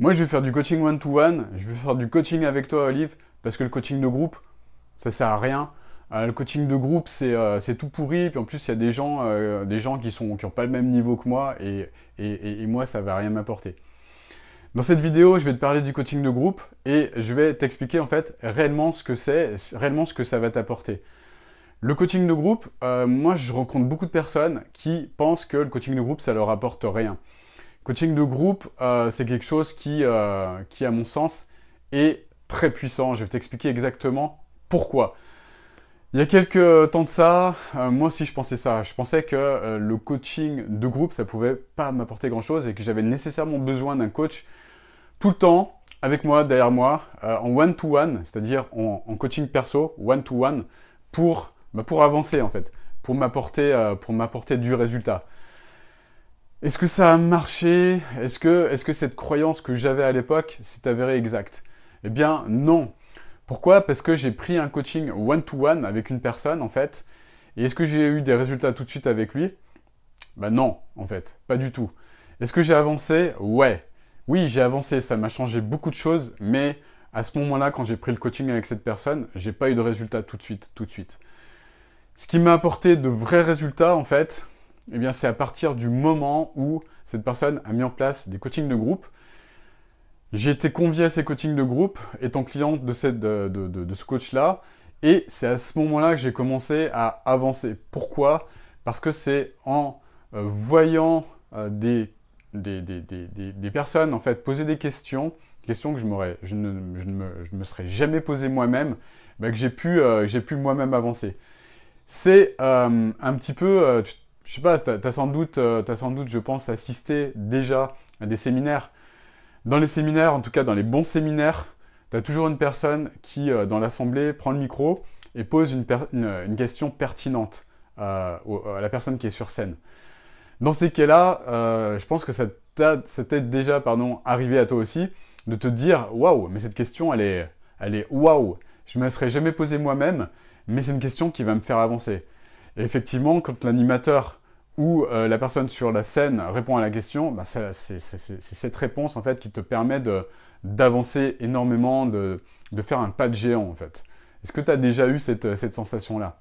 Moi, je vais faire du coaching one-to-one, je vais faire du coaching avec toi, Olive, parce que le coaching de groupe, ça sert à rien. Euh, le coaching de groupe, euh, c'est tout pourri. Puis en plus, il y a des gens, euh, qui n'ont pas le même niveau que moi, et, et moi, ça va rien m'apporter. Dans cette vidéo, je vais te parler du coaching de groupe et je vais t'expliquer en fait réellement ce que c'est, réellement ce que ça va t'apporter. Le coaching de groupe, moi je rencontre beaucoup de personnes qui pensent que le coaching de groupe ça leur apporte rien. Coaching de groupe, euh, c'est quelque chose euh, qui, à mon sens, est très puissant. Je vais t'expliquer exactement pourquoi. Il y a quelques temps de ça, euh, moi aussi je pensais ça. Je pensais que le coaching de groupe, ça pouvait pas m'apporter grand-chose et que j'avais nécessairement besoin d'un coach tout le temps avec moi, derrière moi, en one-to-one, c'est-à-dire en, coaching perso, one-to-one, pour, bah, pour avancer en fait, pour m'apporter du résultat. Est-ce que ça a marché Est-ce que, est -ce que cette croyance que j'avais à l'époque s'est avérée exacte Eh bien non. Pourquoi Parce que j'ai pris un coaching one-to-one avec une personne en fait. Et est-ce que j'ai eu des résultats tout de suite avec lui ben, non, en fait, pas du tout. Est-ce que j'ai avancé Ouais. Oui, j'ai avancé, ça m'a changé beaucoup de choses, mais à ce moment-là, quand j'ai pris le coaching avec cette personne, j'ai pas eu de résultats tout de suite, tout de suite. Ce qui m'a apporté de vrais résultats, en fait, eh bien c'est à partir du moment où cette personne a mis en place des coachings de groupe. J'ai été convié à ces coachings de groupe, étant cliente de, ce coach-là, et c'est à ce moment-là que j'ai commencé à avancer. Pourquoi Parce que c'est en euh, voyant euh, des, des, personnes en fait poser des questions, questions que je, je, ne, je, ne, me, serais jamais posé moi-même, bah, que j'ai pu, euh, j'ai pu moi-même avancer. C'est un petit peu, je sais pas, tu as, euh, sans doute, je pense, assisté déjà à des séminaires. Dans les séminaires, en tout cas dans les bons séminaires, tu as toujours une personne qui, euh, dans l'assemblée, prend le micro et pose une, question pertinente euh, à la personne qui est sur scène. Dans ces cas-là, je pense que ça t'est déjà arrivé à toi aussi de te dire Waouh, mais cette question, elle est, elle waouh Je ne me serais jamais posée moi-même, mais c'est une question qui va me faire avancer effectivement, quand l'animateur ou euh, la personne sur la scène répond à la question, bah, c'est cette réponse en fait qui te permet d'avancer énormément, de, faire un pas de géant en fait. Est-ce que tu as déjà eu cette, euh, sensation-là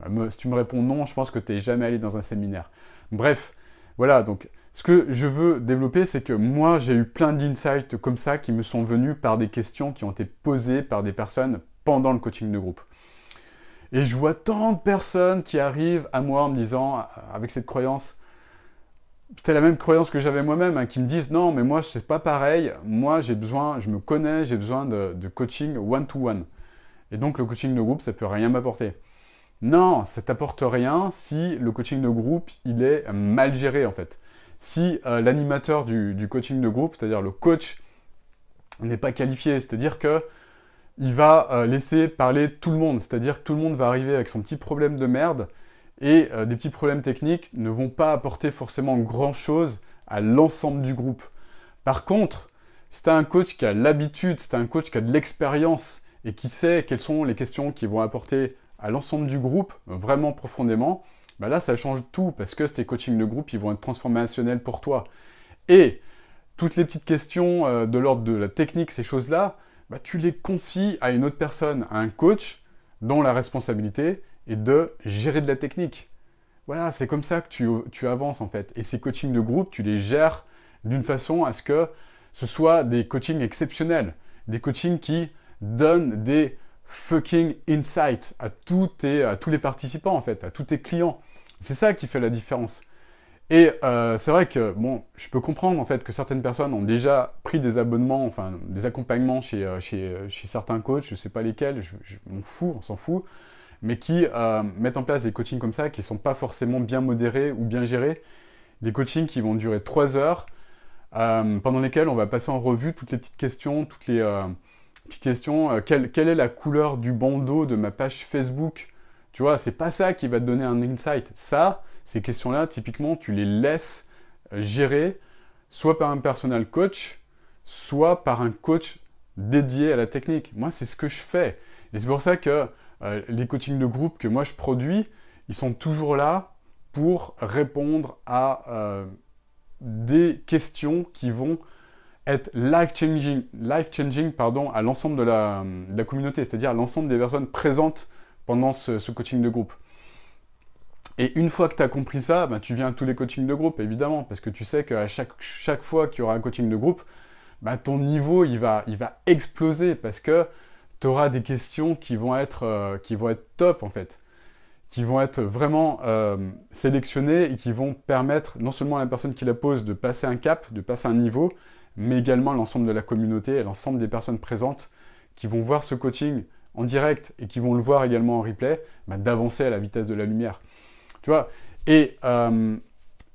bah, Si tu me réponds non, je pense que tu n'es jamais allé dans un séminaire. Bref, voilà, donc ce que je veux développer, c'est que moi j'ai eu plein d'insights comme ça qui me sont venus par des questions qui ont été posées par des personnes pendant le coaching de groupe. Et je vois tant de personnes qui arrivent à moi en me disant, avec cette croyance, c'était la même croyance que j'avais moi-même, hein, qui me disent non, mais moi, c'est pas pareil. Moi, j'ai besoin, je me connais, j'ai besoin de, coaching one-to-one. Et donc, le coaching de groupe, ça peut rien m'apporter. Non, ça t'apporte rien si le coaching de groupe, il est mal géré en fait. Si euh, l'animateur du, coaching de groupe, c'est-à-dire le coach, n'est pas qualifié, c'est-à-dire que il va euh, laisser parler tout le monde. C'est-à-dire que tout le monde va arriver avec son petit problème de merde et euh, des petits problèmes techniques ne vont pas apporter forcément grand-chose à l'ensemble du groupe. Par contre, si tu as un coach qui a l'habitude, si tu un coach qui a de l'expérience et qui sait quelles sont les questions qui vont apporter à l'ensemble du groupe vraiment profondément, bah là ça change tout parce que tes coachings de groupe ils vont être transformationnels pour toi. Et toutes les petites questions euh, de l'ordre de la technique, ces choses-là, bah, tu les confies à une autre personne, à un coach, dont la responsabilité est de gérer de la technique. Voilà, c'est comme ça que tu, avances en fait. Et ces coachings de groupe, tu les gères d'une façon à ce que ce soit des coachings exceptionnels, des coachings qui donnent des fucking insights à, tous à tous les participants en fait, à tous tes clients. C'est ça qui fait la différence. Et euh, c'est vrai que, bon, je peux comprendre en fait que certaines personnes ont déjà pris des abonnements, enfin des accompagnements chez, euh, chez, euh, chez certains coachs, je ne sais pas lesquels, je, m'en fous, on s'en fout, mais qui mettent en place des coachings comme ça qui ne sont pas forcément bien modérés ou bien gérés. Des coachings qui vont durer 3 heures, pendant lesquels on va passer en revue toutes les petites questions, toutes les petites questions. Quelle, quelle, est la couleur du bandeau de ma page Facebook Tu vois, c'est pas ça qui va te donner un insight. Ça, ces questions-là, typiquement, tu les laisses euh, gérer soit par un personal coach, soit par un coach dédié à la technique. Moi, c'est ce que je fais. Et c'est pour ça que euh, les coachings de groupe que moi je produis, ils sont toujours là pour répondre à euh, des questions qui vont être life-changing life -changing, à l'ensemble de, la, communauté, c'est-à-dire à, l'ensemble des personnes présentes pendant ce coaching de groupe. Et une fois que tu as compris ça, bah, tu viens à tous les coachings de groupe, évidemment, parce que tu sais qu'à chaque, fois qu'il y aura un coaching de groupe, bah, ton niveau il va, exploser parce que tu auras des questions euh, qui vont, être, top en fait, qui vont être vraiment euh, sélectionnées et qui vont permettre non seulement à la personne qui la pose de passer un cap, de passer un niveau, mais également à l'ensemble de la communauté et l'ensemble des personnes présentes qui vont voir ce coaching en direct et qui vont le voir également en replay, bah, d'avancer à la vitesse de la lumière. Et euh,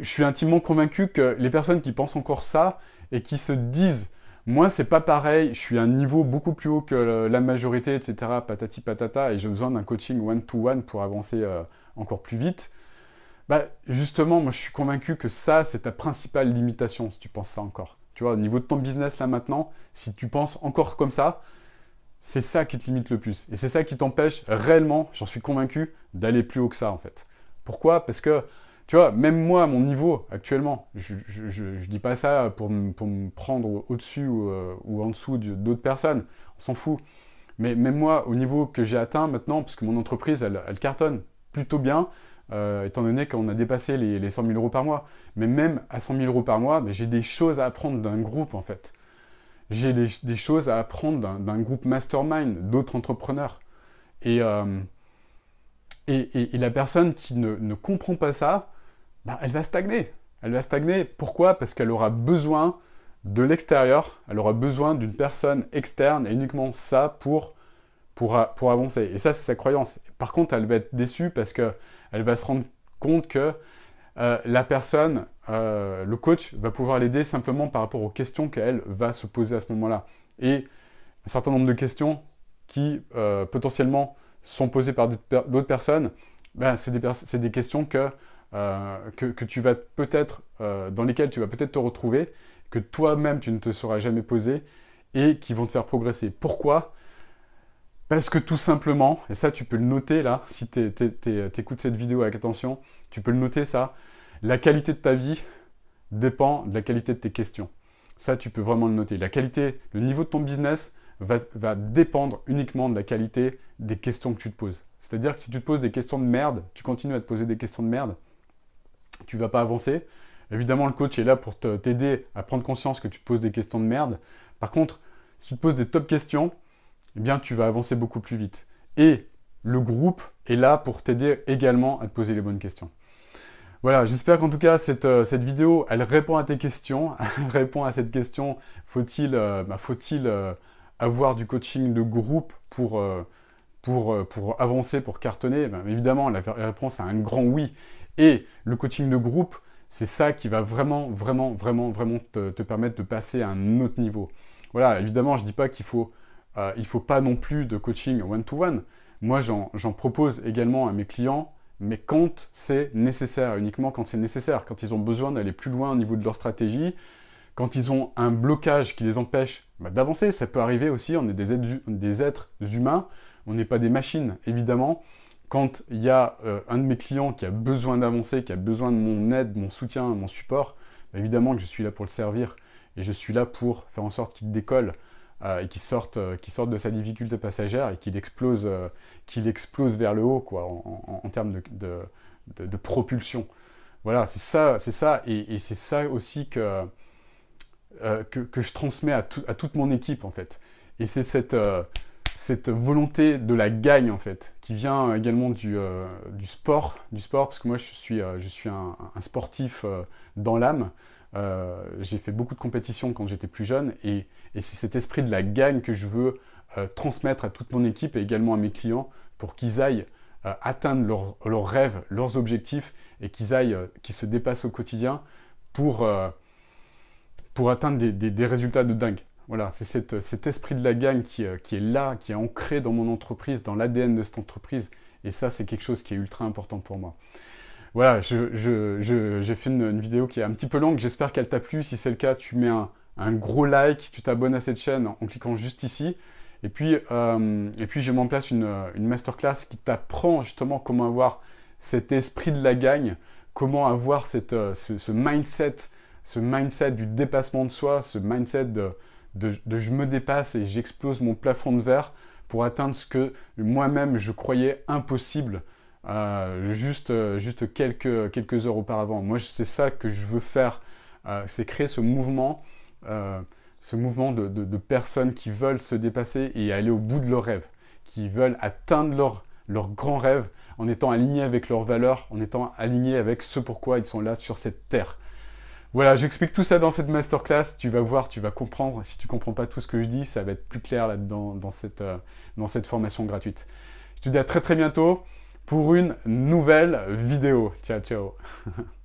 je suis intimement convaincu que les personnes qui pensent encore ça et qui se disent moi, c'est pas pareil, je suis à un niveau beaucoup plus haut que la majorité, etc., patati patata, et j'ai besoin d'un coaching one-to-one pour avancer euh, encore plus vite. Bah, justement, moi, je suis convaincu que ça, c'est ta principale limitation, si tu penses ça encore. Tu vois, au niveau de ton business, là, maintenant, si tu penses encore comme ça, c'est ça qui te limite le plus. Et c'est ça qui t'empêche réellement, j'en suis convaincu, d'aller plus haut que ça, en fait. Pourquoi Parce que, tu vois, même moi, mon niveau actuellement, je ne dis pas ça pour, me prendre au-dessus ou, euh, en dessous d'autres personnes, on s'en fout. Mais même moi, au niveau que j'ai atteint maintenant, parce que mon entreprise, elle, cartonne plutôt bien, euh, étant donné qu'on a dépassé les, 100 000 euros par mois. Mais même à 100 000 euros par mois, j'ai des choses à apprendre d'un groupe, en fait. J'ai des, choses à apprendre d'un groupe mastermind, d'autres entrepreneurs. Et, euh, et, la personne qui ne, comprend pas ça, ben, elle va stagner. Elle va stagner. Pourquoi Parce qu'elle aura besoin de l'extérieur, elle aura besoin d'une personne externe et uniquement ça pour, pour, avancer. Et ça, c'est sa croyance. Par contre, elle va être déçue parce qu'elle va se rendre compte que euh, la personne, euh, le coach, va pouvoir l'aider simplement par rapport aux questions qu'elle va se poser à ce moment-là. Et un certain nombre de questions qui, euh, potentiellement, sont posées par d'autres personnes, ben, c'est des, questions euh, que, que, tu vas peut-être, euh, dans lesquelles tu vas peut-être te retrouver, que toi-même tu ne te seras jamais posé et qui vont te faire progresser. Pourquoi Parce que tout simplement, et ça tu peux le noter là, si tu écoutes cette vidéo avec attention, tu peux le noter ça, la qualité de ta vie dépend de la qualité de tes questions. Ça, tu peux vraiment le noter. La qualité, le niveau de ton business va, dépendre uniquement de la qualité des questions que tu te poses. C'est-à-dire que si tu te poses des questions de merde, tu continues à te poser des questions de merde, tu ne vas pas avancer. Évidemment, le coach est là pour t'aider à prendre conscience que tu te poses des questions de merde. Par contre, si tu te poses des top questions, eh bien, tu vas avancer beaucoup plus vite. Et le groupe est là pour t'aider également à te poser les bonnes questions. Voilà, j'espère qu'en tout cas, cette, euh, cette, vidéo, elle répond à tes questions. Elle répond à cette question, faut-il... Euh, bah, faut-il euh, avoir du coaching de groupe pour, euh, euh, pour, avancer, pour cartonner ben, Évidemment, la réponse est un grand oui. Et le coaching de groupe, c'est ça qui va vraiment, vraiment, vraiment, vraiment te, permettre de passer à un autre niveau. Voilà, évidemment, je ne dis pas qu'il faut, euh, faut pas non plus de coaching one to -one. Moi, j'en propose également à mes clients, mais quand c'est nécessaire, uniquement quand c'est nécessaire, quand ils ont besoin d'aller plus loin au niveau de leur stratégie, quand ils ont un blocage qui les empêche bah, d'avancer. Ça peut arriver aussi, on est des êtres, des êtres humains, on n'est pas des machines, évidemment. Quand il y a euh, un de mes clients qui a besoin d'avancer, qui a besoin de mon aide, mon soutien, mon support, bah, évidemment que je suis là pour le servir et je suis là pour faire en sorte qu'il décolle euh, et qu'il sorte, euh, sorte, de sa difficulté passagère et qu'il explose, qu'il explose, vers le haut quoi, en, termes de, propulsion. Voilà, c'est ça, c'est ça, et, et c'est ça aussi que euh, que, je transmets à, toute mon équipe en fait. Et c'est cette, euh, cette volonté de la gagne en fait, qui vient euh, également du, du sport, du sport, parce que moi je suis, je suis un, sportif dans l'âme. j'ai fait beaucoup de compétitions quand j'étais plus jeune et, et c'est cet esprit de la gagne que je veux transmettre à toute mon équipe et également à mes clients pour qu'ils aillent atteindre leurs rêves, leurs objectifs et qu'ils aillent, qu'ils se dépassent au quotidien pour pour atteindre des, résultats de dingue. Voilà, c'est cet esprit de la gagne euh, qui, est là, qui est ancré dans mon entreprise, dans l'ADN de cette entreprise. Et ça, c'est quelque chose qui est ultra important pour moi. Voilà, j'ai fait une, vidéo qui est un petit peu longue. J'espère qu'elle t'a plu. Si c'est le cas, tu mets un, gros like, tu t'abonnes à cette chaîne en, cliquant juste ici. Et puis, euh, et puis je mets en place une, masterclass qui t'apprend justement comment avoir cet esprit de la gagne, comment avoir euh, ce mindset ce mindset du dépassement de soi, ce mindset de, je me dépasse et j'explose mon plafond de verre pour atteindre ce que moi-même je croyais impossible euh, juste, euh, quelques, heures auparavant. Moi, c'est ça que je veux faire, euh, c'est créer ce mouvement, ce mouvement de, personnes qui veulent se dépasser et aller au bout de leurs rêves, qui veulent atteindre leurs leur grand rêve en étant alignés avec leurs valeurs, en étant alignés avec ce pourquoi ils sont là sur cette terre. Voilà, j'explique tout ça dans cette masterclass. Tu vas voir, tu vas comprendre. Si tu comprends pas tout ce que je dis, ça va être plus clair là-dedans dans cette, euh, dans cette formation gratuite. Je te dis à très très bientôt pour une nouvelle vidéo. Ciao ciao.